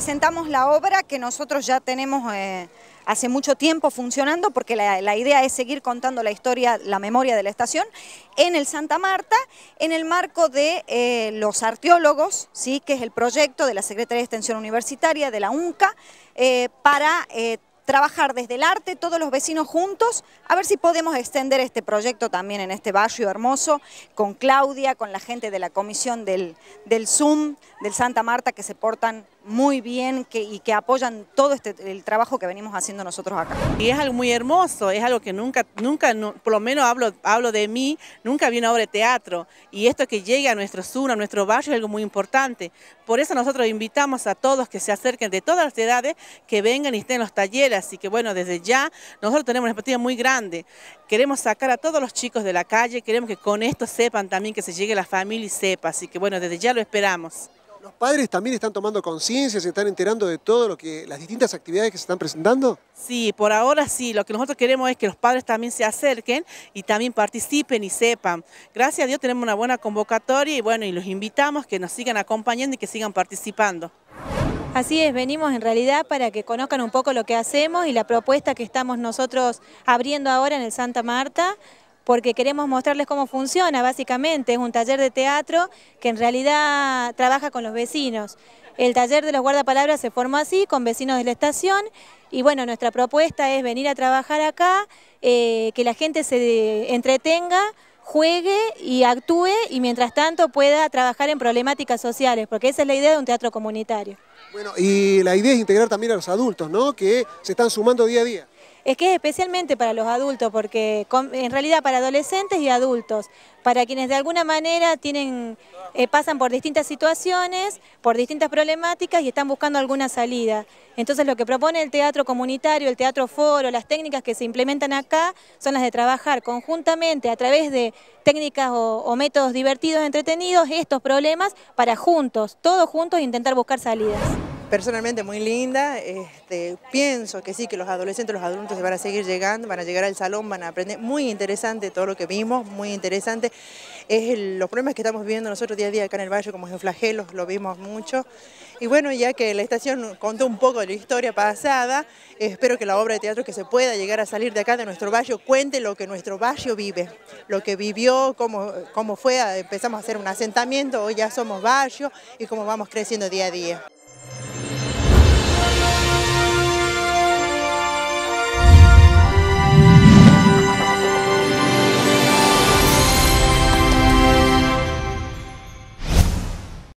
presentamos la obra que nosotros ya tenemos eh, hace mucho tiempo funcionando, porque la, idea es seguir contando la historia, la memoria de la estación, en el Santa Marta, en el marco de eh, los arqueólogos, ¿sí? que es el proyecto de la Secretaría de Extensión Universitaria, de la UNCA, eh, para trabajar desde el arte, todos los vecinos juntos, a ver si podemos extender este proyecto también en este barrio hermoso, con Claudia, con la gente de la comisión del, del Zoom, del Santa Marta, que se portan muy bien y que apoyan todo este, el trabajo que venimos haciendo nosotros acá. Y es algo muy hermoso, es algo que nunca, nunca por lo menos hablo, hablo de mí, nunca vi una obra de teatro y esto que llegue a nuestro sur, a nuestro barrio es algo muy importante. Por eso nosotros invitamos a todos que se acerquen de todas las edades, que vengan y estén en los talleres, así que bueno, desde ya nosotros tenemos una expectativa muy grande. Queremos sacar a todos los chicos de la calle, queremos que con esto sepan también que se llegue la familia y sepa, así que bueno, desde ya lo esperamos. ¿Los padres también están tomando conciencia, se están enterando de todo lo que, las distintas actividades que se están presentando? Sí, por ahora sí. Lo que nosotros queremos es que los padres también se acerquen y también participen y sepan. Gracias a Dios tenemos una buena convocatoria y bueno, y los invitamos que nos sigan acompañando y que sigan participando. Así es, venimos en realidad para que conozcan un poco lo que hacemos y la propuesta que estamos nosotros abriendo ahora en el Santa Marta porque queremos mostrarles cómo funciona básicamente. Es un taller de teatro que en realidad trabaja con los vecinos. El taller de los guardapalabras se formó así, con vecinos de la estación, y bueno, nuestra propuesta es venir a trabajar acá, eh, que la gente se entretenga, juegue y actúe, y mientras tanto pueda trabajar en problemáticas sociales, porque esa es la idea de un teatro comunitario. Bueno, y la idea es integrar también a los adultos, ¿no? Que se están sumando día a día. Es que es especialmente para los adultos, porque en realidad para adolescentes y adultos, para quienes de alguna manera tienen, eh, pasan por distintas situaciones, por distintas problemáticas y están buscando alguna salida. Entonces lo que propone el teatro comunitario, el teatro foro, las técnicas que se implementan acá son las de trabajar conjuntamente a través de técnicas o, o métodos divertidos, entretenidos, estos problemas para juntos, todos juntos intentar buscar salidas personalmente muy linda. Este, pienso que sí, que los adolescentes, los adultos van a seguir llegando, van a llegar al salón, van a aprender. Muy interesante todo lo que vimos, muy interesante. Es los problemas que estamos viviendo nosotros día a día acá en el barrio, como es el flagelo, lo vimos mucho. Y bueno, ya que la estación contó un poco de la historia pasada, espero que la obra de teatro que se pueda llegar a salir de acá, de nuestro barrio, cuente lo que nuestro barrio vive, lo que vivió, cómo, cómo fue, empezamos a hacer un asentamiento, hoy ya somos barrio y cómo vamos creciendo día a día.